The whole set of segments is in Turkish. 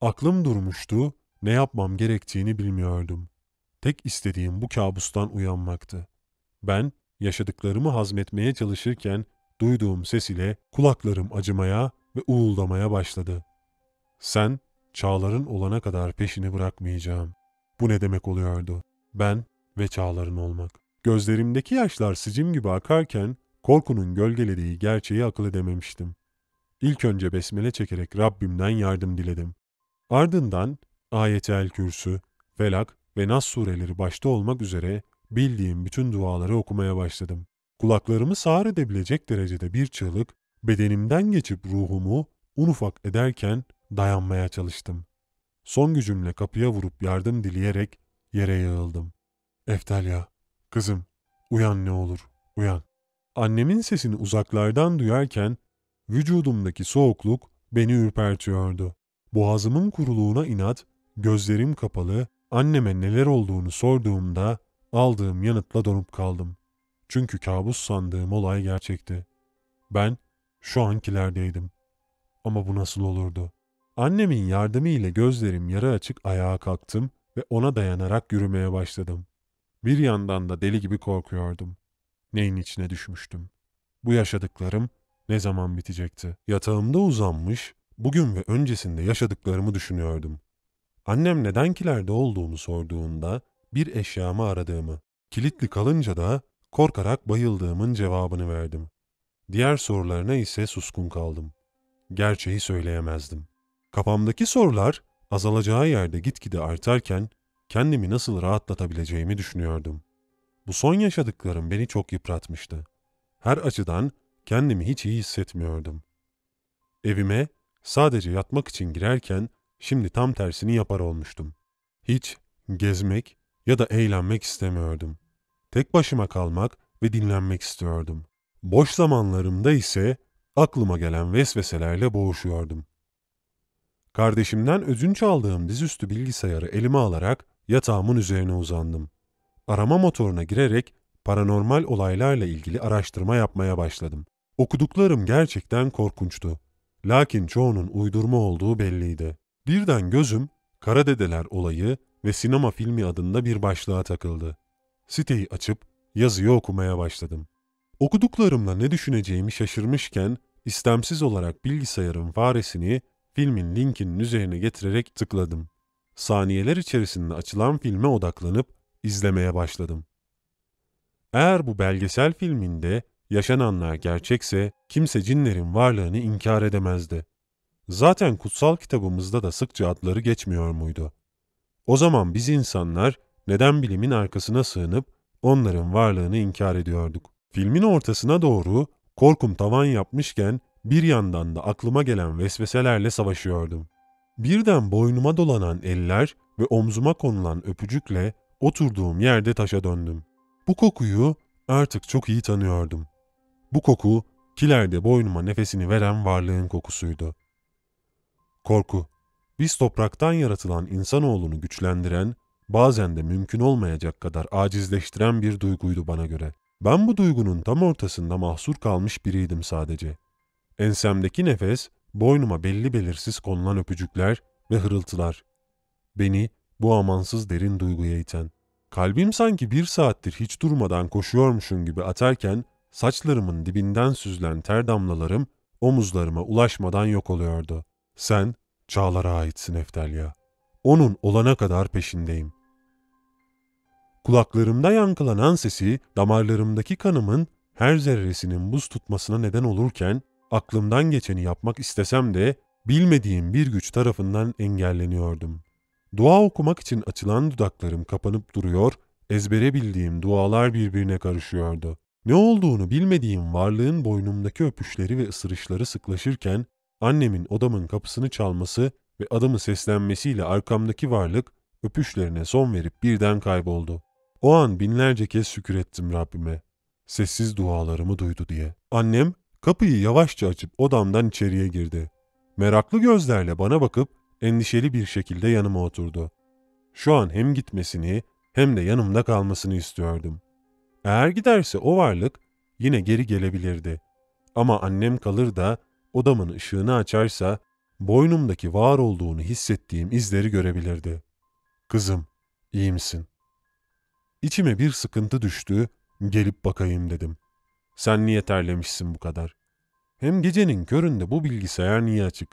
Aklım durmuştu, ne yapmam gerektiğini bilmiyordum. Tek istediğim bu kabustan uyanmaktı. Ben yaşadıklarımı hazmetmeye çalışırken duyduğum ses ile kulaklarım acımaya ve uğuldamaya başladı. Sen Çağlar'ın olana kadar peşini bırakmayacağım. Bu ne demek oluyordu? Ben ve Çağlar'ın olmak. Gözlerimdeki yaşlar sicim gibi akarken korkunun gölgelediği gerçeği akıl edememiştim. İlk önce besmele çekerek Rabbimden yardım diledim. Ardından Ayet-el Kürsü, Felak ve Nas sureleri başta olmak üzere bildiğim bütün duaları okumaya başladım. Kulaklarımı sağır edebilecek derecede bir çığlık, bedenimden geçip ruhumu un ufak ederken dayanmaya çalıştım. Son gücümle kapıya vurup yardım dileyerek yere yığıldım. Eftalya, kızım, uyan ne olur, uyan. Annemin sesini uzaklardan duyarken vücudumdaki soğukluk beni ürpertiyordu boğazımın kuruluğuna inat, gözlerim kapalı, anneme neler olduğunu sorduğumda aldığım yanıtla donup kaldım. Çünkü kabus sandığım olay gerçekti. Ben şu ankilerdeydim. Ama bu nasıl olurdu? Annemin yardımı ile gözlerim yarı açık ayağa kalktım ve ona dayanarak yürümeye başladım. Bir yandan da deli gibi korkuyordum. Neyin içine düşmüştüm? Bu yaşadıklarım ne zaman bitecekti? Yatağımda uzanmış, bugün ve öncesinde yaşadıklarımı düşünüyordum. Annem neden kilerde olduğumu sorduğunda bir eşyamı aradığımı, kilitli kalınca da korkarak bayıldığımın cevabını verdim. Diğer sorularına ise suskun kaldım. Gerçeği söyleyemezdim. Kafamdaki sorular azalacağı yerde gitgide artarken kendimi nasıl rahatlatabileceğimi düşünüyordum. Bu son yaşadıklarım beni çok yıpratmıştı. Her açıdan kendimi hiç iyi hissetmiyordum. Evime Sadece yatmak için girerken şimdi tam tersini yapar olmuştum. Hiç gezmek ya da eğlenmek istemiyordum. Tek başıma kalmak ve dinlenmek istiyordum. Boş zamanlarımda ise aklıma gelen vesveselerle boğuşuyordum. Kardeşimden özünç aldığım dizüstü bilgisayarı elime alarak yatağımın üzerine uzandım. Arama motoruna girerek paranormal olaylarla ilgili araştırma yapmaya başladım. Okuduklarım gerçekten korkunçtu. Lakin çoğunun uydurma olduğu belliydi. Birden gözüm Karadedeler olayı ve sinema filmi adında bir başlığa takıldı. Siteyi açıp yazıyı okumaya başladım. Okuduklarımla ne düşüneceğimi şaşırmışken istemsiz olarak bilgisayarın faresini filmin linkinin üzerine getirerek tıkladım. Saniyeler içerisinde açılan filme odaklanıp izlemeye başladım. Eğer bu belgesel filminde Yaşananlar gerçekse kimse cinlerin varlığını inkar edemezdi. Zaten kutsal kitabımızda da sıkça adları geçmiyor muydu? O zaman biz insanlar neden bilimin arkasına sığınıp onların varlığını inkar ediyorduk? Filmin ortasına doğru korkum tavan yapmışken bir yandan da aklıma gelen vesveselerle savaşıyordum. Birden boynuma dolanan eller ve omzuma konulan öpücükle oturduğum yerde taşa döndüm. Bu kokuyu artık çok iyi tanıyordum. Bu koku kilerde boynuma nefesini veren varlığın kokusuydu. Korku, biz topraktan yaratılan insanoğlunu güçlendiren, bazen de mümkün olmayacak kadar acizleştiren bir duyguydu bana göre. Ben bu duygunun tam ortasında mahsur kalmış biriydim sadece. Ensemdeki nefes, boynuma belli belirsiz konulan öpücükler ve hırıltılar. Beni bu amansız derin duyguya iten. Kalbim sanki bir saattir hiç durmadan koşuyormuşum gibi atarken Saçlarımın dibinden süzülen ter damlalarım omuzlarıma ulaşmadan yok oluyordu. Sen çağlara aitsin Eftelya. Onun olana kadar peşindeyim. Kulaklarımda yankılanan sesi damarlarımdaki kanımın her zerresinin buz tutmasına neden olurken aklımdan geçeni yapmak istesem de bilmediğim bir güç tarafından engelleniyordum. Dua okumak için açılan dudaklarım kapanıp duruyor, ezbere bildiğim dualar birbirine karışıyordu. Ne olduğunu bilmediğim varlığın boynumdaki öpüşleri ve ısırışları sıklaşırken annemin odamın kapısını çalması ve adımı seslenmesiyle arkamdaki varlık öpüşlerine son verip birden kayboldu. O an binlerce kez şükür ettim Rabbime. Sessiz dualarımı duydu diye. Annem kapıyı yavaşça açıp odamdan içeriye girdi. Meraklı gözlerle bana bakıp endişeli bir şekilde yanıma oturdu. Şu an hem gitmesini hem de yanımda kalmasını istiyordum. Eğer giderse o varlık yine geri gelebilirdi. Ama annem kalır da odamın ışığını açarsa boynumdaki var olduğunu hissettiğim izleri görebilirdi. Kızım, iyi misin? İçime bir sıkıntı düştü, gelip bakayım dedim. Sen niye terlemişsin bu kadar? Hem gecenin köründe bu bilgisayar niye açık?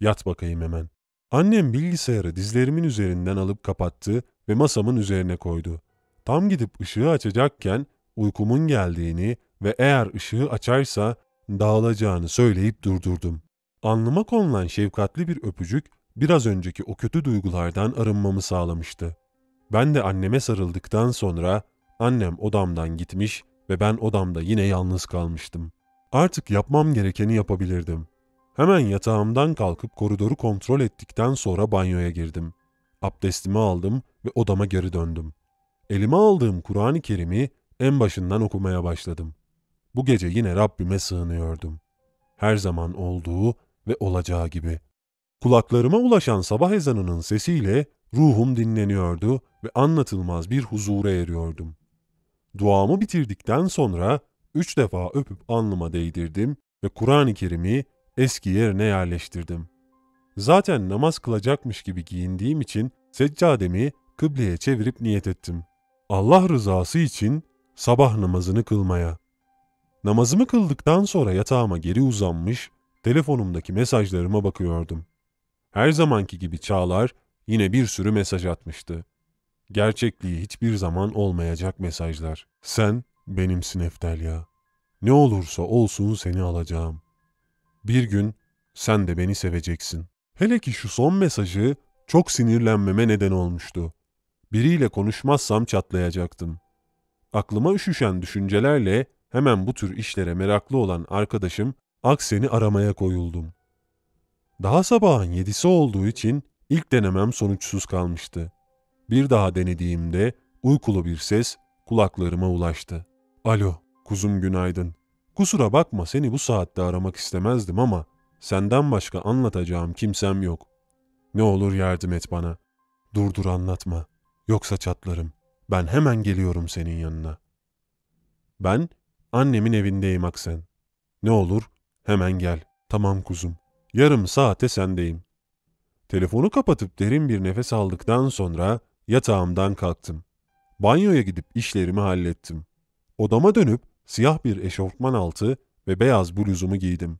Yat bakayım hemen. Annem bilgisayarı dizlerimin üzerinden alıp kapattı ve masamın üzerine koydu. Tam gidip ışığı açacakken uykumun geldiğini ve eğer ışığı açarsa dağılacağını söyleyip durdurdum. Alnıma konulan şefkatli bir öpücük biraz önceki o kötü duygulardan arınmamı sağlamıştı. Ben de anneme sarıldıktan sonra annem odamdan gitmiş ve ben odamda yine yalnız kalmıştım. Artık yapmam gerekeni yapabilirdim. Hemen yatağımdan kalkıp koridoru kontrol ettikten sonra banyoya girdim. Abdestimi aldım ve odama geri döndüm. Elime aldığım Kur'an-ı Kerim'i en başından okumaya başladım. Bu gece yine Rabbime sığınıyordum. Her zaman olduğu ve olacağı gibi. Kulaklarıma ulaşan sabah ezanının sesiyle ruhum dinleniyordu ve anlatılmaz bir huzura eriyordum. Duamı bitirdikten sonra üç defa öpüp alnıma değdirdim ve Kur'an-ı Kerim'i eski yerine yerleştirdim. Zaten namaz kılacakmış gibi giyindiğim için seccademi kıbleye çevirip niyet ettim. Allah rızası için sabah namazını kılmaya. Namazımı kıldıktan sonra yatağıma geri uzanmış, telefonumdaki mesajlarıma bakıyordum. Her zamanki gibi Çağlar yine bir sürü mesaj atmıştı. Gerçekliği hiçbir zaman olmayacak mesajlar. Sen benimsin Eftelya. Ne olursa olsun seni alacağım. Bir gün sen de beni seveceksin. Hele ki şu son mesajı çok sinirlenmeme neden olmuştu. Biriyle konuşmazsam çatlayacaktım. Aklıma üşüşen düşüncelerle hemen bu tür işlere meraklı olan arkadaşım Aksen'i aramaya koyuldum. Daha sabahın yedisi olduğu için ilk denemem sonuçsuz kalmıştı. Bir daha denediğimde uykulu bir ses kulaklarıma ulaştı. Alo, kuzum günaydın. Kusura bakma seni bu saatte aramak istemezdim ama senden başka anlatacağım kimsem yok. Ne olur yardım et bana. Durdur anlatma. Yoksa çatlarım. Ben hemen geliyorum senin yanına. Ben annemin evindeyim Aksen. Ne olur hemen gel. Tamam kuzum. Yarım saate sendeyim. Telefonu kapatıp derin bir nefes aldıktan sonra yatağımdan kalktım. Banyoya gidip işlerimi hallettim. Odama dönüp siyah bir eşofman altı ve beyaz bluzumu giydim.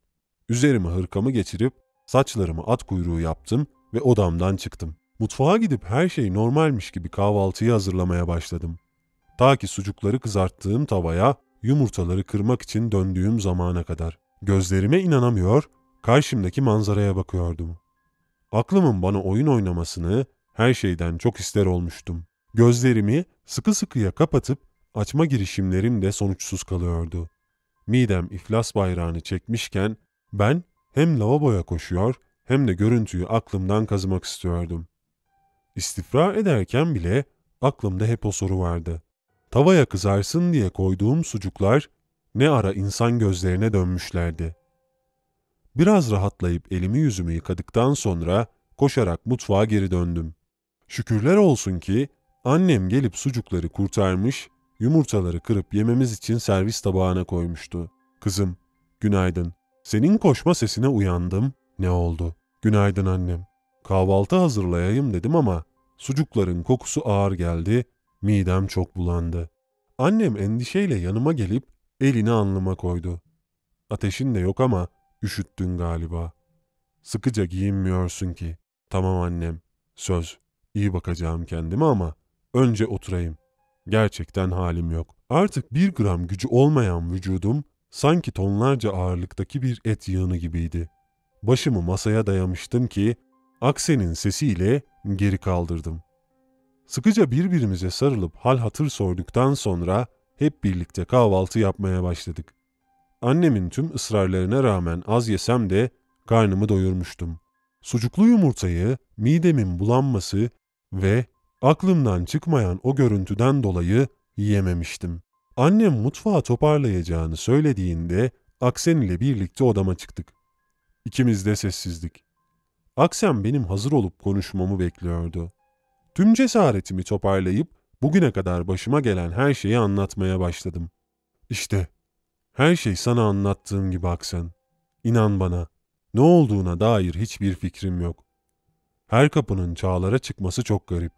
Üzerime hırkamı geçirip saçlarımı at kuyruğu yaptım ve odamdan çıktım. Mutfağa gidip her şey normalmiş gibi kahvaltıyı hazırlamaya başladım. Ta ki sucukları kızarttığım tavaya yumurtaları kırmak için döndüğüm zamana kadar. Gözlerime inanamıyor, karşımdaki manzaraya bakıyordum. Aklımın bana oyun oynamasını her şeyden çok ister olmuştum. Gözlerimi sıkı sıkıya kapatıp açma girişimlerim de sonuçsuz kalıyordu. Midem iflas bayrağını çekmişken ben hem lavaboya koşuyor hem de görüntüyü aklımdan kazımak istiyordum. İstifra ederken bile aklımda hep o soru vardı. Tavaya kızarsın diye koyduğum sucuklar ne ara insan gözlerine dönmüşlerdi. Biraz rahatlayıp elimi yüzümü yıkadıktan sonra koşarak mutfağa geri döndüm. Şükürler olsun ki annem gelip sucukları kurtarmış, yumurtaları kırıp yememiz için servis tabağına koymuştu. Kızım, günaydın. Senin koşma sesine uyandım. Ne oldu? Günaydın annem kahvaltı hazırlayayım dedim ama sucukların kokusu ağır geldi, midem çok bulandı. Annem endişeyle yanıma gelip elini alnıma koydu. Ateşin de yok ama üşüttün galiba. Sıkıca giyinmiyorsun ki. Tamam annem, söz. İyi bakacağım kendime ama önce oturayım. Gerçekten halim yok. Artık bir gram gücü olmayan vücudum sanki tonlarca ağırlıktaki bir et yığını gibiydi. Başımı masaya dayamıştım ki Aksen'in sesiyle geri kaldırdım. Sıkıca birbirimize sarılıp hal hatır sorduktan sonra hep birlikte kahvaltı yapmaya başladık. Annemin tüm ısrarlarına rağmen az yesem de karnımı doyurmuştum. Sucuklu yumurtayı, midemin bulanması ve aklımdan çıkmayan o görüntüden dolayı yiyememiştim. Annem mutfağı toparlayacağını söylediğinde Aksen ile birlikte odama çıktık. İkimiz de sessizdik. Aksem benim hazır olup konuşmamı bekliyordu. Tüm cesaretimi toparlayıp bugüne kadar başıma gelen her şeyi anlatmaya başladım. İşte, her şey sana anlattığım gibi Aksen. İnan bana, ne olduğuna dair hiçbir fikrim yok. Her kapının çağlara çıkması çok garip.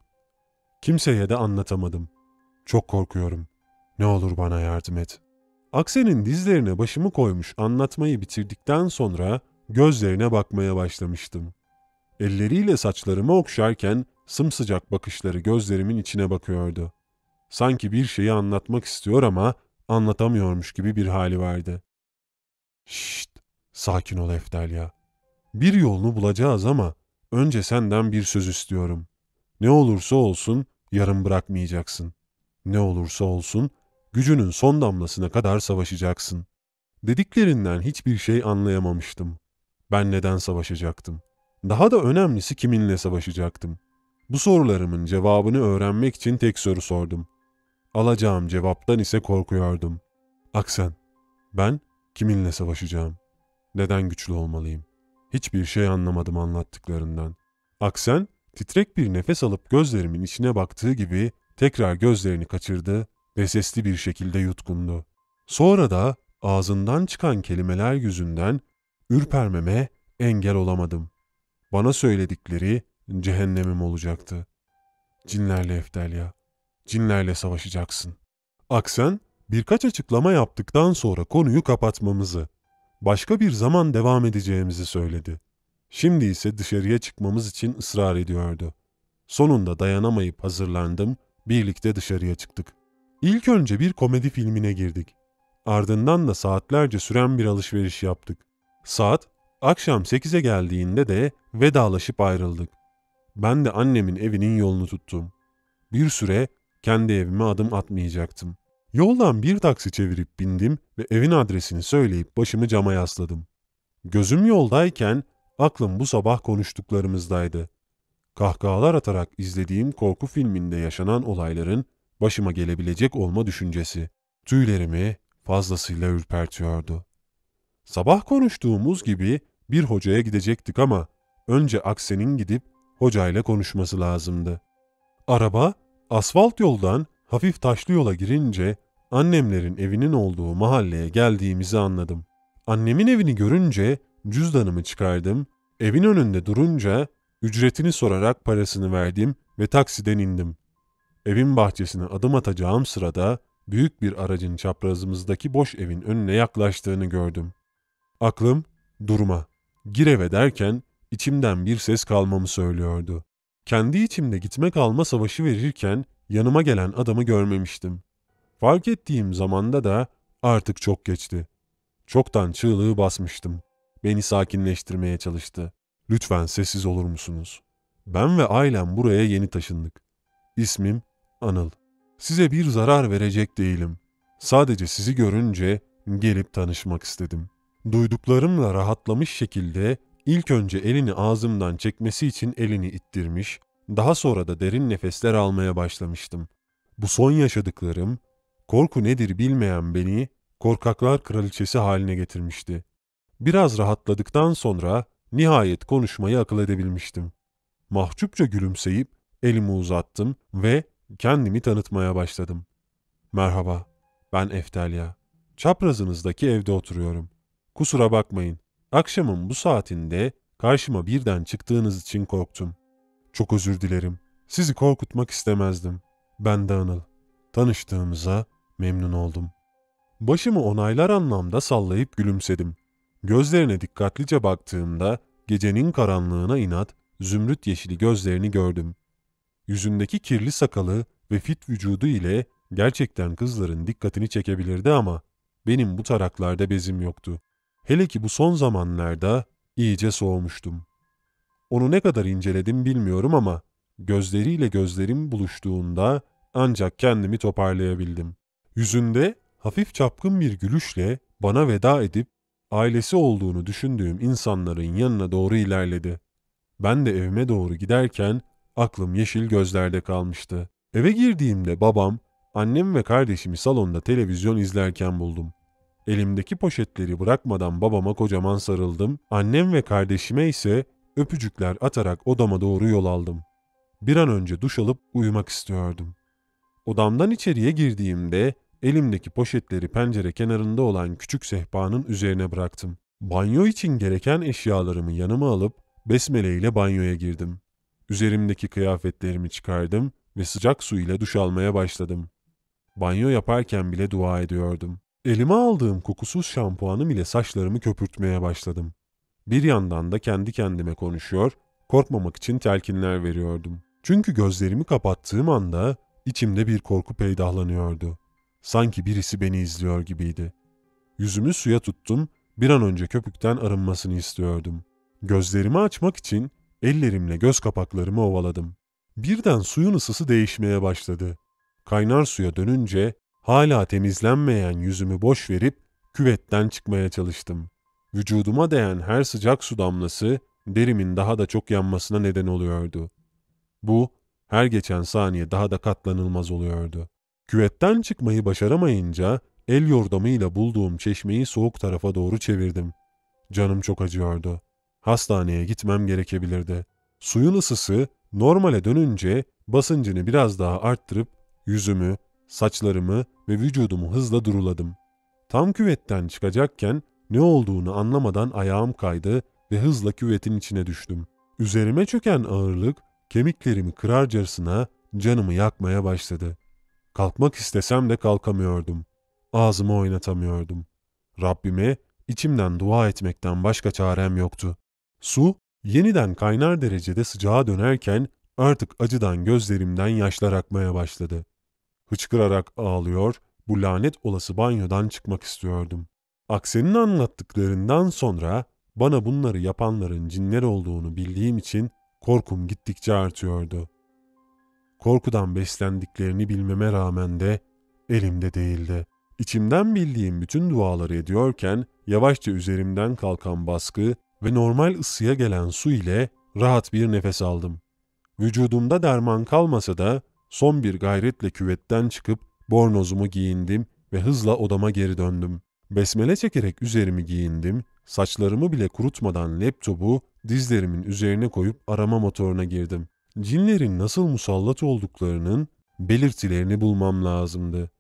Kimseye de anlatamadım. Çok korkuyorum. Ne olur bana yardım et. Aksen'in dizlerine başımı koymuş anlatmayı bitirdikten sonra gözlerine bakmaya başlamıştım elleriyle saçlarımı okşarken sımsıcak bakışları gözlerimin içine bakıyordu. Sanki bir şeyi anlatmak istiyor ama anlatamıyormuş gibi bir hali vardı. Şşt, sakin ol Eftelya. Bir yolunu bulacağız ama önce senden bir söz istiyorum. Ne olursa olsun yarım bırakmayacaksın. Ne olursa olsun gücünün son damlasına kadar savaşacaksın. Dediklerinden hiçbir şey anlayamamıştım. Ben neden savaşacaktım? Daha da önemlisi kiminle savaşacaktım? Bu sorularımın cevabını öğrenmek için tek soru sordum. Alacağım cevaptan ise korkuyordum. Aksen, ben kiminle savaşacağım? Neden güçlü olmalıyım? Hiçbir şey anlamadım anlattıklarından. Aksen, titrek bir nefes alıp gözlerimin içine baktığı gibi tekrar gözlerini kaçırdı ve sesli bir şekilde yutkundu. Sonra da ağzından çıkan kelimeler yüzünden ürpermeme engel olamadım. Bana söyledikleri cehennemim olacaktı. Cinlerle Eftelya, cinlerle savaşacaksın. Aksen birkaç açıklama yaptıktan sonra konuyu kapatmamızı, başka bir zaman devam edeceğimizi söyledi. Şimdi ise dışarıya çıkmamız için ısrar ediyordu. Sonunda dayanamayıp hazırlandım, birlikte dışarıya çıktık. İlk önce bir komedi filmine girdik. Ardından da saatlerce süren bir alışveriş yaptık. Saat Akşam 8'e geldiğinde de vedalaşıp ayrıldık. Ben de annemin evinin yolunu tuttum. Bir süre kendi evime adım atmayacaktım. Yoldan bir taksi çevirip bindim ve evin adresini söyleyip başımı cama yasladım. Gözüm yoldayken aklım bu sabah konuştuklarımızdaydı. Kahkahalar atarak izlediğim korku filminde yaşanan olayların başıma gelebilecek olma düşüncesi tüylerimi fazlasıyla ürpertiyordu. Sabah konuştuğumuz gibi bir hocaya gidecektik ama önce Aksen'in gidip hocayla konuşması lazımdı. Araba asfalt yoldan hafif taşlı yola girince annemlerin evinin olduğu mahalleye geldiğimizi anladım. Annemin evini görünce cüzdanımı çıkardım, evin önünde durunca ücretini sorarak parasını verdim ve taksiden indim. Evin bahçesine adım atacağım sırada büyük bir aracın çaprazımızdaki boş evin önüne yaklaştığını gördüm. Aklım durma, Gir eve derken içimden bir ses kalmamı söylüyordu. Kendi içimde gitmek alma savaşı verirken yanıma gelen adamı görmemiştim. Fark ettiğim zamanda da artık çok geçti. Çoktan çığlığı basmıştım. Beni sakinleştirmeye çalıştı. Lütfen sessiz olur musunuz? Ben ve ailem buraya yeni taşındık. İsmim Anıl. Size bir zarar verecek değilim. Sadece sizi görünce gelip tanışmak istedim.'' Duyduklarımla rahatlamış şekilde ilk önce elini ağzımdan çekmesi için elini ittirmiş, daha sonra da derin nefesler almaya başlamıştım. Bu son yaşadıklarım, korku nedir bilmeyen beni korkaklar kraliçesi haline getirmişti. Biraz rahatladıktan sonra nihayet konuşmayı akıl edebilmiştim. Mahcupça gülümseyip elimi uzattım ve kendimi tanıtmaya başladım. Merhaba, ben Eftelya. Çaprazınızdaki evde oturuyorum. Kusura bakmayın. Akşamın bu saatinde karşıma birden çıktığınız için korktum. Çok özür dilerim. Sizi korkutmak istemezdim. Ben de Anıl. Tanıştığımıza memnun oldum. Başımı onaylar anlamda sallayıp gülümsedim. Gözlerine dikkatlice baktığımda gecenin karanlığına inat zümrüt yeşili gözlerini gördüm. Yüzündeki kirli sakalı ve fit vücudu ile gerçekten kızların dikkatini çekebilirdi ama benim bu taraklarda bezim yoktu. Hele ki bu son zamanlarda iyice soğumuştum. Onu ne kadar inceledim bilmiyorum ama gözleriyle gözlerim buluştuğunda ancak kendimi toparlayabildim. Yüzünde hafif çapkın bir gülüşle bana veda edip ailesi olduğunu düşündüğüm insanların yanına doğru ilerledi. Ben de evime doğru giderken aklım yeşil gözlerde kalmıştı. Eve girdiğimde babam, annem ve kardeşimi salonda televizyon izlerken buldum. Elimdeki poşetleri bırakmadan babama kocaman sarıldım, annem ve kardeşime ise öpücükler atarak odama doğru yol aldım. Bir an önce duş alıp uyumak istiyordum. Odamdan içeriye girdiğimde elimdeki poşetleri pencere kenarında olan küçük sehpanın üzerine bıraktım. Banyo için gereken eşyalarımı yanıma alıp besmele ile banyoya girdim. Üzerimdeki kıyafetlerimi çıkardım ve sıcak su ile duş almaya başladım. Banyo yaparken bile dua ediyordum. Elime aldığım kokusuz şampuanım ile saçlarımı köpürtmeye başladım. Bir yandan da kendi kendime konuşuyor, korkmamak için telkinler veriyordum. Çünkü gözlerimi kapattığım anda içimde bir korku peydahlanıyordu. Sanki birisi beni izliyor gibiydi. Yüzümü suya tuttum, bir an önce köpükten arınmasını istiyordum. Gözlerimi açmak için ellerimle göz kapaklarımı ovaladım. Birden suyun ısısı değişmeye başladı. Kaynar suya dönünce Hala temizlenmeyen yüzümü boş verip küvetten çıkmaya çalıştım. Vücuduma değen her sıcak su damlası derimin daha da çok yanmasına neden oluyordu. Bu her geçen saniye daha da katlanılmaz oluyordu. Küvetten çıkmayı başaramayınca el yordamıyla bulduğum çeşmeyi soğuk tarafa doğru çevirdim. Canım çok acıyordu. Hastaneye gitmem gerekebilirdi. Suyun ısısı normale dönünce basıncını biraz daha arttırıp yüzümü Saçlarımı ve vücudumu hızla duruladım. Tam küvetten çıkacakken ne olduğunu anlamadan ayağım kaydı ve hızla küvetin içine düştüm. Üzerime çöken ağırlık kemiklerimi kırarcasına canımı yakmaya başladı. Kalkmak istesem de kalkamıyordum. Ağzımı oynatamıyordum. Rabbime içimden dua etmekten başka çarem yoktu. Su yeniden kaynar derecede sıcağa dönerken artık acıdan gözlerimden yaşlar akmaya başladı. Hıçkırarak ağlıyor, bu lanet olası banyodan çıkmak istiyordum. Aksen'in anlattıklarından sonra bana bunları yapanların cinler olduğunu bildiğim için korkum gittikçe artıyordu. Korkudan beslendiklerini bilmeme rağmen de elimde değildi. İçimden bildiğim bütün duaları ediyorken yavaşça üzerimden kalkan baskı ve normal ısıya gelen su ile rahat bir nefes aldım. Vücudumda derman kalmasa da Son bir gayretle küvetten çıkıp bornozumu giyindim ve hızla odama geri döndüm. Besmele çekerek üzerimi giyindim, saçlarımı bile kurutmadan laptopu dizlerimin üzerine koyup arama motoruna girdim. Cinlerin nasıl musallat olduklarının belirtilerini bulmam lazımdı.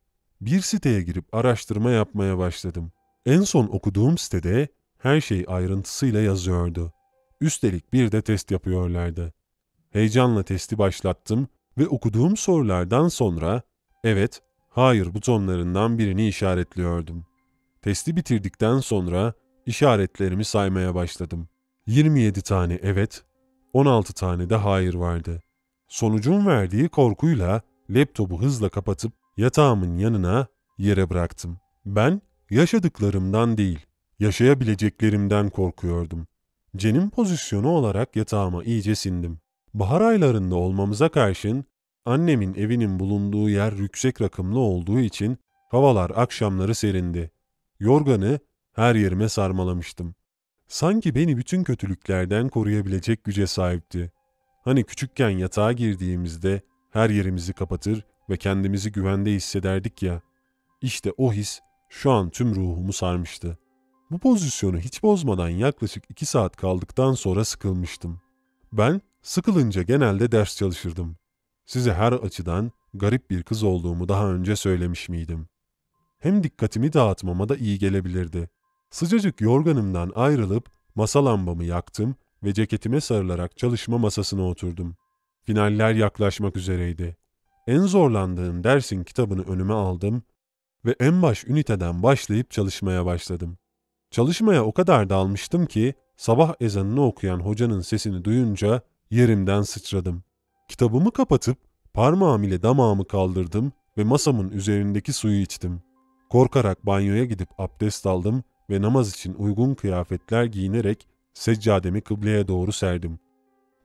Bir siteye girip araştırma yapmaya başladım. En son okuduğum sitede her şey ayrıntısıyla yazıyordu. Üstelik bir de test yapıyorlardı. Heyecanla testi başlattım ve okuduğum sorulardan sonra evet, hayır butonlarından birini işaretliyordum. Testi bitirdikten sonra işaretlerimi saymaya başladım. 27 tane evet, 16 tane de hayır vardı. Sonucun verdiği korkuyla laptopu hızla kapatıp yatağımın yanına yere bıraktım. Ben yaşadıklarımdan değil, yaşayabileceklerimden korkuyordum. Cenin pozisyonu olarak yatağıma iyice sindim. Bahar aylarında olmamıza karşın annemin evinin bulunduğu yer yüksek rakımlı olduğu için havalar akşamları serindi. Yorganı her yerime sarmalamıştım. Sanki beni bütün kötülüklerden koruyabilecek güce sahipti. Hani küçükken yatağa girdiğimizde her yerimizi kapatır ve kendimizi güvende hissederdik ya. İşte o his şu an tüm ruhumu sarmıştı. Bu pozisyonu hiç bozmadan yaklaşık iki saat kaldıktan sonra sıkılmıştım. Ben Sıkılınca genelde ders çalışırdım. Size her açıdan garip bir kız olduğumu daha önce söylemiş miydim? Hem dikkatimi dağıtmama da iyi gelebilirdi. Sıcacık yorganımdan ayrılıp masa lambamı yaktım ve ceketime sarılarak çalışma masasına oturdum. Finaller yaklaşmak üzereydi. En zorlandığım dersin kitabını önüme aldım ve en baş üniteden başlayıp çalışmaya başladım. Çalışmaya o kadar dalmıştım ki sabah ezanını okuyan hocanın sesini duyunca Yerimden sıçradım. Kitabımı kapatıp parmağım ile damağımı kaldırdım ve masamın üzerindeki suyu içtim. Korkarak banyoya gidip abdest aldım ve namaz için uygun kıyafetler giyinerek seccademi kıbleye doğru serdim.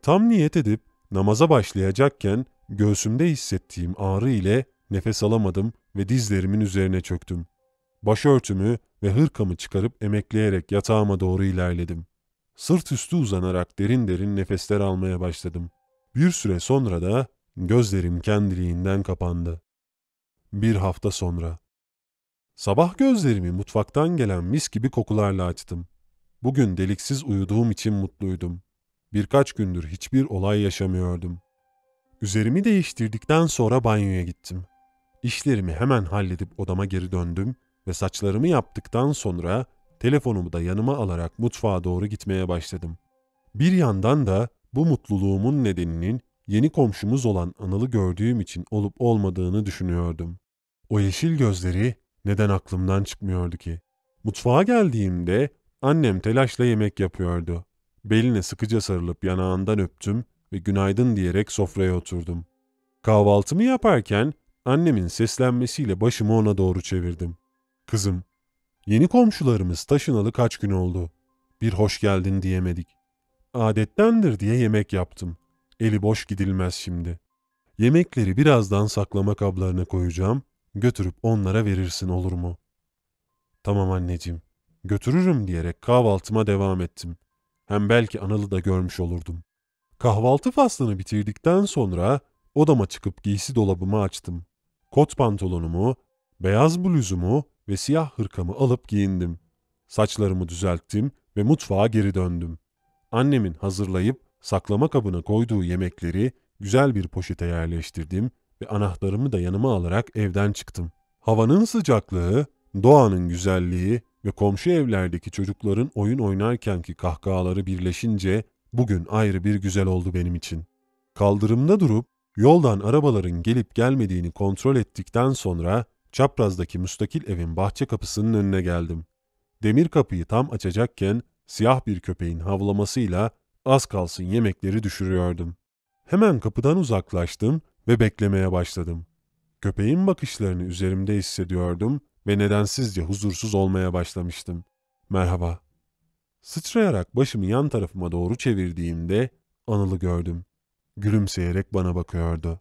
Tam niyet edip namaza başlayacakken göğsümde hissettiğim ağrı ile nefes alamadım ve dizlerimin üzerine çöktüm. Başörtümü ve hırkamı çıkarıp emekleyerek yatağıma doğru ilerledim. Sırt üstü uzanarak derin derin nefesler almaya başladım. Bir süre sonra da gözlerim kendiliğinden kapandı. Bir hafta sonra. Sabah gözlerimi mutfaktan gelen mis gibi kokularla açtım. Bugün deliksiz uyuduğum için mutluydum. Birkaç gündür hiçbir olay yaşamıyordum. Üzerimi değiştirdikten sonra banyoya gittim. İşlerimi hemen halledip odama geri döndüm ve saçlarımı yaptıktan sonra telefonumu da yanıma alarak mutfağa doğru gitmeye başladım. Bir yandan da bu mutluluğumun nedeninin yeni komşumuz olan Anıl'ı gördüğüm için olup olmadığını düşünüyordum. O yeşil gözleri neden aklımdan çıkmıyordu ki? Mutfağa geldiğimde annem telaşla yemek yapıyordu. Beline sıkıca sarılıp yanağından öptüm ve günaydın diyerek sofraya oturdum. Kahvaltımı yaparken annemin seslenmesiyle başımı ona doğru çevirdim. Kızım, Yeni komşularımız taşınalı kaç gün oldu. Bir hoş geldin diyemedik. Adettendir diye yemek yaptım. Eli boş gidilmez şimdi. Yemekleri birazdan saklama kablarına koyacağım. Götürüp onlara verirsin olur mu? Tamam anneciğim. Götürürüm diyerek kahvaltıma devam ettim. Hem belki Anıl'ı da görmüş olurdum. Kahvaltı faslını bitirdikten sonra odama çıkıp giysi dolabımı açtım. Kot pantolonumu, beyaz bluzumu ve siyah hırkamı alıp giyindim. Saçlarımı düzelttim ve mutfağa geri döndüm. Annemin hazırlayıp saklama kabına koyduğu yemekleri güzel bir poşete yerleştirdim ve anahtarımı da yanıma alarak evden çıktım. Havanın sıcaklığı, doğanın güzelliği ve komşu evlerdeki çocukların oyun oynarkenki kahkahaları birleşince bugün ayrı bir güzel oldu benim için. Kaldırımda durup yoldan arabaların gelip gelmediğini kontrol ettikten sonra çaprazdaki müstakil evin bahçe kapısının önüne geldim. Demir kapıyı tam açacakken siyah bir köpeğin havlamasıyla az kalsın yemekleri düşürüyordum. Hemen kapıdan uzaklaştım ve beklemeye başladım. Köpeğin bakışlarını üzerimde hissediyordum ve nedensizce huzursuz olmaya başlamıştım. Merhaba. Sıçrayarak başımı yan tarafıma doğru çevirdiğimde Anıl'ı gördüm. Gülümseyerek bana bakıyordu.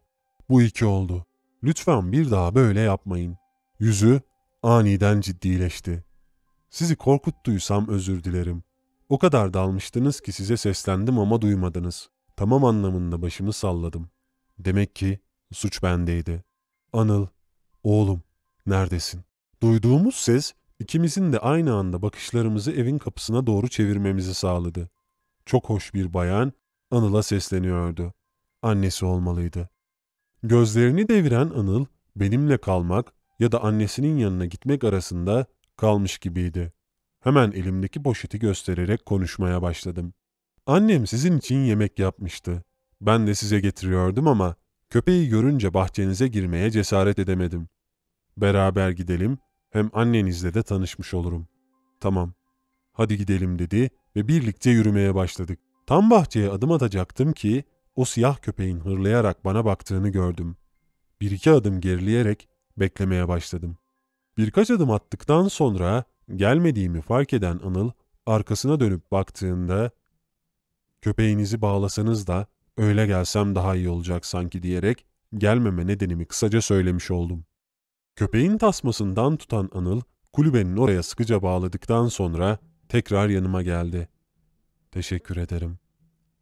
Bu iki oldu. Lütfen bir daha böyle yapmayın. Yüzü aniden ciddileşti. Sizi korkuttuysam özür dilerim. O kadar dalmıştınız ki size seslendim ama duymadınız. Tamam anlamında başımı salladım. Demek ki suç bendeydi. Anıl, oğlum, neredesin? Duyduğumuz ses ikimizin de aynı anda bakışlarımızı evin kapısına doğru çevirmemizi sağladı. Çok hoş bir bayan Anıl'a sesleniyordu. Annesi olmalıydı. Gözlerini deviren Anıl benimle kalmak ya da annesinin yanına gitmek arasında kalmış gibiydi. Hemen elimdeki poşeti göstererek konuşmaya başladım. Annem sizin için yemek yapmıştı. Ben de size getiriyordum ama köpeği görünce bahçenize girmeye cesaret edemedim. Beraber gidelim, hem annenizle de tanışmış olurum. Tamam, hadi gidelim dedi ve birlikte yürümeye başladık. Tam bahçeye adım atacaktım ki o siyah köpeğin hırlayarak bana baktığını gördüm. Bir iki adım gerileyerek beklemeye başladım. Birkaç adım attıktan sonra gelmediğimi fark eden Anıl arkasına dönüp baktığında ''Köpeğinizi bağlasanız da öyle gelsem daha iyi olacak sanki.'' diyerek gelmeme nedenimi kısaca söylemiş oldum. Köpeğin tasmasından tutan Anıl kulübenin oraya sıkıca bağladıktan sonra tekrar yanıma geldi. ''Teşekkür ederim.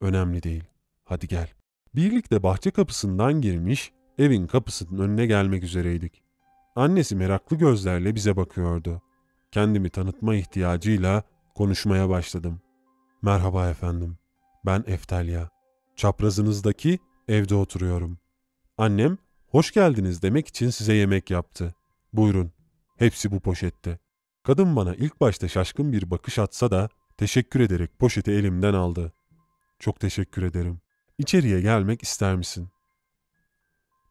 Önemli değil. Hadi gel. Birlikte bahçe kapısından girmiş, evin kapısının önüne gelmek üzereydik. Annesi meraklı gözlerle bize bakıyordu. Kendimi tanıtma ihtiyacıyla konuşmaya başladım. Merhaba efendim. Ben Eftelya. Çaprazınızdaki evde oturuyorum. Annem hoş geldiniz demek için size yemek yaptı. Buyurun. Hepsi bu poşette. Kadın bana ilk başta şaşkın bir bakış atsa da teşekkür ederek poşeti elimden aldı. Çok teşekkür ederim. İçeriye gelmek ister misin?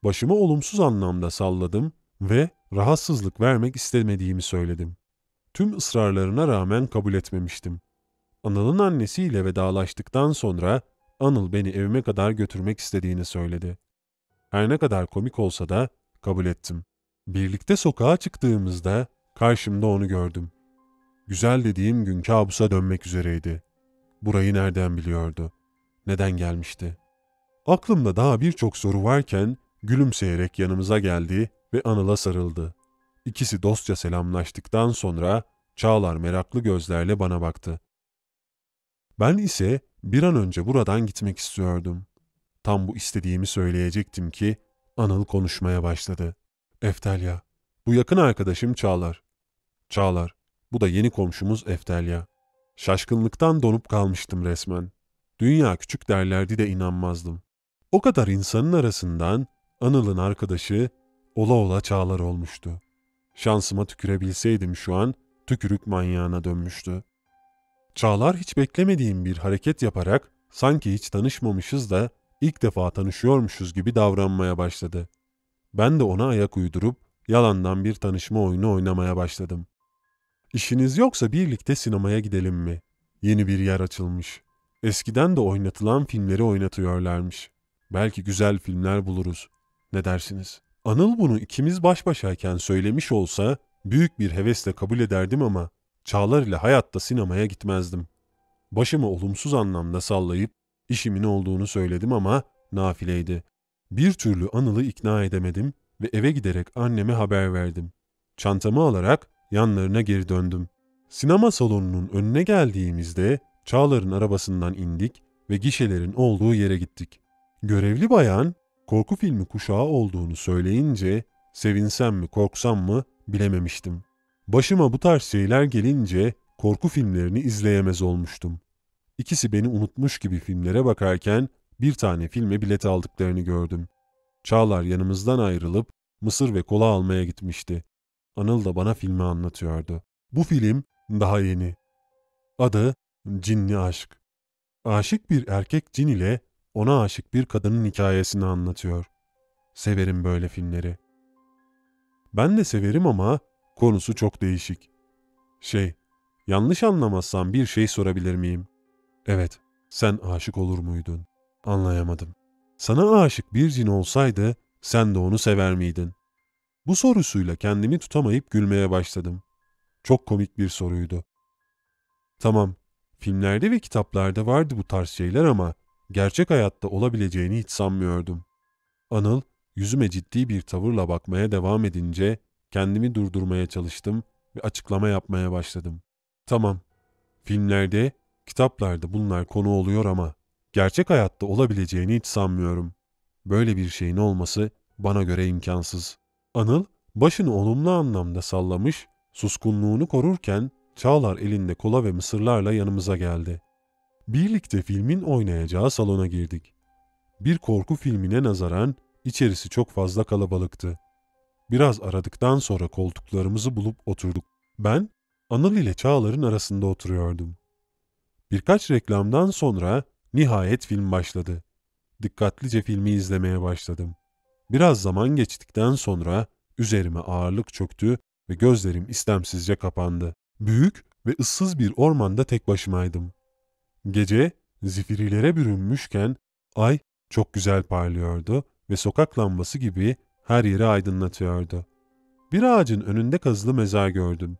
Başımı olumsuz anlamda salladım ve rahatsızlık vermek istemediğimi söyledim. Tüm ısrarlarına rağmen kabul etmemiştim. Anıl'ın annesiyle vedalaştıktan sonra Anıl beni evime kadar götürmek istediğini söyledi. Her ne kadar komik olsa da kabul ettim. Birlikte sokağa çıktığımızda karşımda onu gördüm. Güzel dediğim gün kabusa dönmek üzereydi. Burayı nereden biliyordu?'' neden gelmişti. Aklımda daha birçok soru varken gülümseyerek yanımıza geldi ve Anıl'a sarıldı. İkisi dostça selamlaştıktan sonra Çağlar meraklı gözlerle bana baktı. Ben ise bir an önce buradan gitmek istiyordum. Tam bu istediğimi söyleyecektim ki Anıl konuşmaya başladı. Eftelya, bu yakın arkadaşım Çağlar. Çağlar, bu da yeni komşumuz Eftelya. Şaşkınlıktan donup kalmıştım resmen dünya küçük derlerdi de inanmazdım. O kadar insanın arasından Anıl'ın arkadaşı ola ola çağlar olmuştu. Şansıma tükürebilseydim şu an tükürük manyağına dönmüştü. Çağlar hiç beklemediğim bir hareket yaparak sanki hiç tanışmamışız da ilk defa tanışıyormuşuz gibi davranmaya başladı. Ben de ona ayak uydurup yalandan bir tanışma oyunu oynamaya başladım. İşiniz yoksa birlikte sinemaya gidelim mi? Yeni bir yer açılmış. Eskiden de oynatılan filmleri oynatıyorlarmış. Belki güzel filmler buluruz. Ne dersiniz? Anıl bunu ikimiz baş başayken söylemiş olsa büyük bir hevesle kabul ederdim ama Çağlar ile hayatta sinemaya gitmezdim. Başımı olumsuz anlamda sallayıp işimin olduğunu söyledim ama nafileydi. Bir türlü Anıl'ı ikna edemedim ve eve giderek anneme haber verdim. Çantamı alarak yanlarına geri döndüm. Sinema salonunun önüne geldiğimizde Çağlar'ın arabasından indik ve gişelerin olduğu yere gittik. Görevli bayan korku filmi kuşağı olduğunu söyleyince sevinsem mi korksam mı bilememiştim. Başıma bu tarz şeyler gelince korku filmlerini izleyemez olmuştum. İkisi beni unutmuş gibi filmlere bakarken bir tane filme bilet aldıklarını gördüm. Çağlar yanımızdan ayrılıp mısır ve kola almaya gitmişti. Anıl da bana filmi anlatıyordu. Bu film daha yeni. Adı Cinli aşk. Aşık bir erkek cin ile ona aşık bir kadının hikayesini anlatıyor. Severim böyle filmleri. Ben de severim ama konusu çok değişik. Şey, yanlış anlamazsam bir şey sorabilir miyim? Evet, sen aşık olur muydun? Anlayamadım. Sana aşık bir cin olsaydı sen de onu sever miydin? Bu sorusuyla kendimi tutamayıp gülmeye başladım. Çok komik bir soruydu. Tamam, Filmlerde ve kitaplarda vardı bu tarz şeyler ama gerçek hayatta olabileceğini hiç sanmıyordum. Anıl yüzüme ciddi bir tavırla bakmaya devam edince kendimi durdurmaya çalıştım ve açıklama yapmaya başladım. Tamam, filmlerde, kitaplarda bunlar konu oluyor ama gerçek hayatta olabileceğini hiç sanmıyorum. Böyle bir şeyin olması bana göre imkansız. Anıl başını olumlu anlamda sallamış, suskunluğunu korurken Çağlar elinde kola ve mısırlarla yanımıza geldi. Birlikte filmin oynayacağı salona girdik. Bir korku filmine nazaran içerisi çok fazla kalabalıktı. Biraz aradıktan sonra koltuklarımızı bulup oturduk. Ben, Anıl ile Çağlar'ın arasında oturuyordum. Birkaç reklamdan sonra nihayet film başladı. Dikkatlice filmi izlemeye başladım. Biraz zaman geçtikten sonra üzerime ağırlık çöktü ve gözlerim istemsizce kapandı. Büyük ve ıssız bir ormanda tek başımaydım. Gece zifirilere bürünmüşken ay çok güzel parlıyordu ve sokak lambası gibi her yeri aydınlatıyordu. Bir ağacın önünde kazılı mezar gördüm.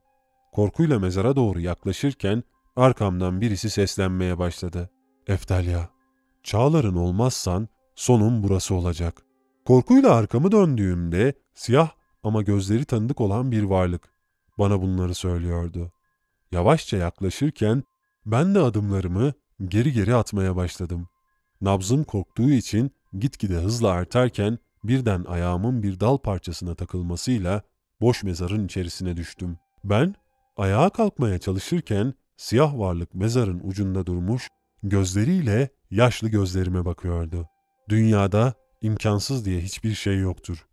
Korkuyla mezara doğru yaklaşırken arkamdan birisi seslenmeye başladı. Eftalya, çağların olmazsan sonun burası olacak. Korkuyla arkamı döndüğümde siyah ama gözleri tanıdık olan bir varlık bana bunları söylüyordu. Yavaşça yaklaşırken ben de adımlarımı geri geri atmaya başladım. Nabzım korktuğu için gitgide hızla artarken birden ayağımın bir dal parçasına takılmasıyla boş mezarın içerisine düştüm. Ben ayağa kalkmaya çalışırken siyah varlık mezarın ucunda durmuş, gözleriyle yaşlı gözlerime bakıyordu. Dünyada imkansız diye hiçbir şey yoktur.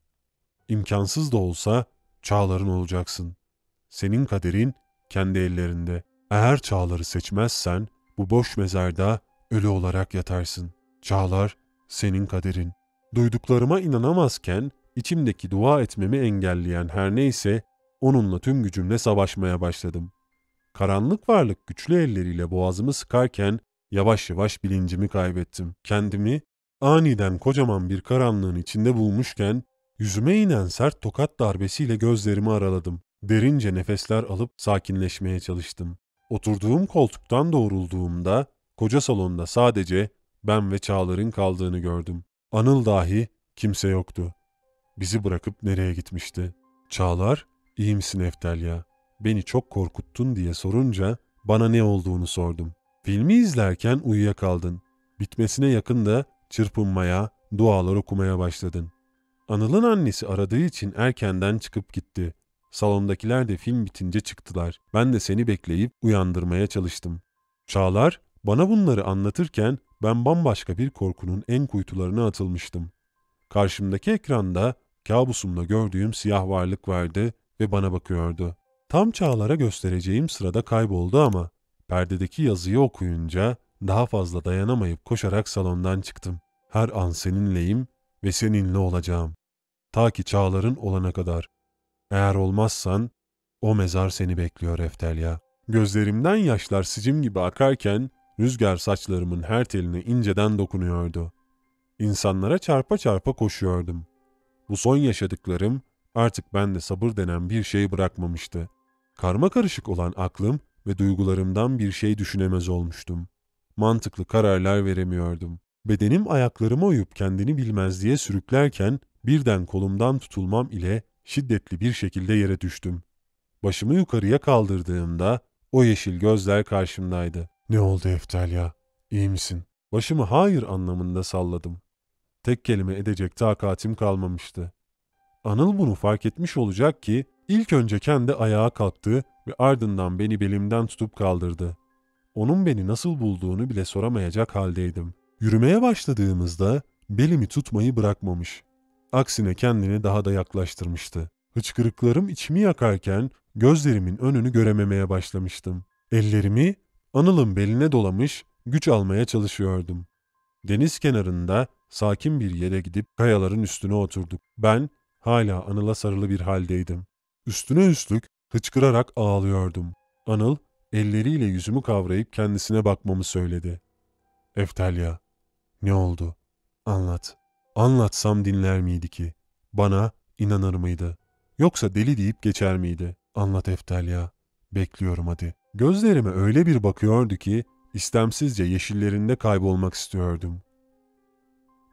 İmkansız da olsa çağların olacaksın. Senin kaderin kendi ellerinde. Eğer çağları seçmezsen bu boş mezarda ölü olarak yatarsın. Çağlar senin kaderin. Duyduklarıma inanamazken içimdeki dua etmemi engelleyen her neyse onunla tüm gücümle savaşmaya başladım. Karanlık varlık güçlü elleriyle boğazımı sıkarken yavaş yavaş bilincimi kaybettim. Kendimi aniden kocaman bir karanlığın içinde bulmuşken yüzüme inen sert tokat darbesiyle gözlerimi araladım. Derince nefesler alıp sakinleşmeye çalıştım. Oturduğum koltuktan doğrulduğumda koca salonda sadece ben ve Çağlar'ın kaldığını gördüm. Anıl dahi kimse yoktu. Bizi bırakıp nereye gitmişti? Çağlar, iyi misin Eftelya? Beni çok korkuttun diye sorunca bana ne olduğunu sordum. Filmi izlerken uyuyakaldın. Bitmesine yakın da çırpınmaya, dualar okumaya başladın. Anıl'ın annesi aradığı için erkenden çıkıp gitti. Salondakiler de film bitince çıktılar. Ben de seni bekleyip uyandırmaya çalıştım. Çağlar bana bunları anlatırken ben bambaşka bir korkunun en kuytularına atılmıştım. Karşımdaki ekranda kabusumda gördüğüm siyah varlık vardı ve bana bakıyordu. Tam Çağlar'a göstereceğim sırada kayboldu ama perdedeki yazıyı okuyunca daha fazla dayanamayıp koşarak salondan çıktım. Her an seninleyim ve seninle olacağım. Ta ki Çağlar'ın olana kadar.'' Eğer olmazsan o mezar seni bekliyor Eftelya. Gözlerimden yaşlar sicim gibi akarken rüzgar saçlarımın her teline inceden dokunuyordu. İnsanlara çarpa çarpa koşuyordum. Bu son yaşadıklarım artık bende sabır denen bir şey bırakmamıştı. Karma karışık olan aklım ve duygularımdan bir şey düşünemez olmuştum. Mantıklı kararlar veremiyordum. Bedenim ayaklarıma uyup kendini bilmez diye sürüklerken birden kolumdan tutulmam ile Şiddetli bir şekilde yere düştüm. Başımı yukarıya kaldırdığımda o yeşil gözler karşımdaydı. Ne oldu Eftelya? İyi misin? Başımı hayır anlamında salladım. Tek kelime edecek takatim kalmamıştı. Anıl bunu fark etmiş olacak ki ilk önce kendi ayağa kalktı ve ardından beni belimden tutup kaldırdı. Onun beni nasıl bulduğunu bile soramayacak haldeydim. Yürümeye başladığımızda belimi tutmayı bırakmamış. Aksine kendini daha da yaklaştırmıştı. Hıçkırıklarım içimi yakarken gözlerimin önünü görememeye başlamıştım. Ellerimi Anıl'ın beline dolamış güç almaya çalışıyordum. Deniz kenarında sakin bir yere gidip kayaların üstüne oturduk. Ben hala Anıl'a sarılı bir haldeydim. Üstüne üstlük hıçkırarak ağlıyordum. Anıl elleriyle yüzümü kavrayıp kendisine bakmamı söyledi. Eftelya, ne oldu? Anlat. Anlatsam dinler miydi ki? Bana inanır mıydı? Yoksa deli deyip geçer miydi? Anlat Eftelya. Bekliyorum hadi. Gözlerime öyle bir bakıyordu ki istemsizce yeşillerinde kaybolmak istiyordum.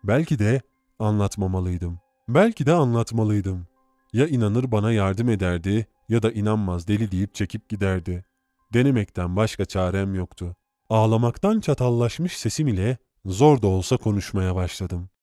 Belki de anlatmamalıydım. Belki de anlatmalıydım. Ya inanır bana yardım ederdi ya da inanmaz deli deyip çekip giderdi. Denemekten başka çarem yoktu. Ağlamaktan çatallaşmış sesim ile zor da olsa konuşmaya başladım.